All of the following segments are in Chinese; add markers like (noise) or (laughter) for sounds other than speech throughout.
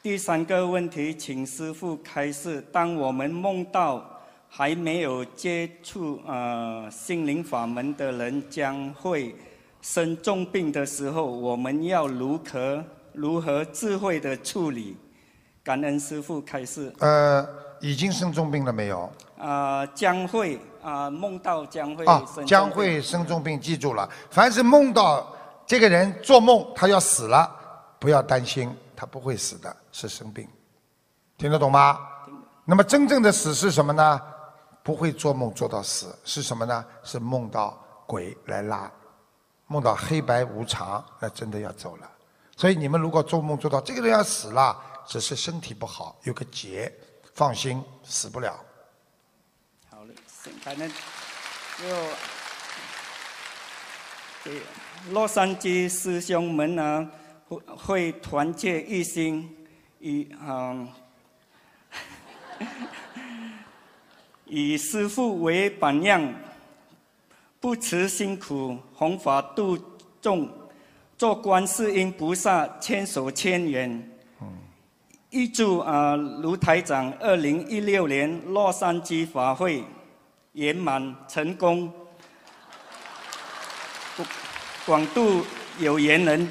第三个问题，请师傅开示：当我们梦到还没有接触呃心灵法门的人将会生重病的时候，我们要如何如何智慧的处理？感恩师傅开示。呃，已经生重病了没有？呃，将会啊梦到将会生重病。啊，将会生重病，记住了。凡是梦到这个人做梦他要死了，不要担心。他不会死的，是生病，听得懂吗？那么真正的死是什么呢？不会做梦做到死是什么呢？是梦到鬼来拉，梦到黑白无常，那真的要走了。所以你们如果做梦做到这个人要死了，只是身体不好，有个结，放心，死不了。好嘞，反正就，对，洛杉矶师兄们啊。会团结一心，以嗯，(laughs) 以师傅为榜样，不辞辛苦弘法度众，做观世音菩萨千手千眼。预祝啊卢台长二零一六年洛杉矶法会圆满成功，广度有缘人。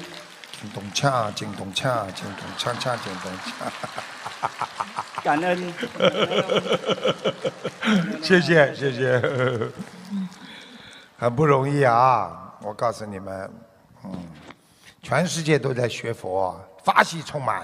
金铜恰，金铜恰，金铜恰恰，金铜恰。感恩，谢 (laughs) 谢谢谢，(laughs) 很不容易啊！我告诉你们，嗯，全世界都在学佛，法喜充满。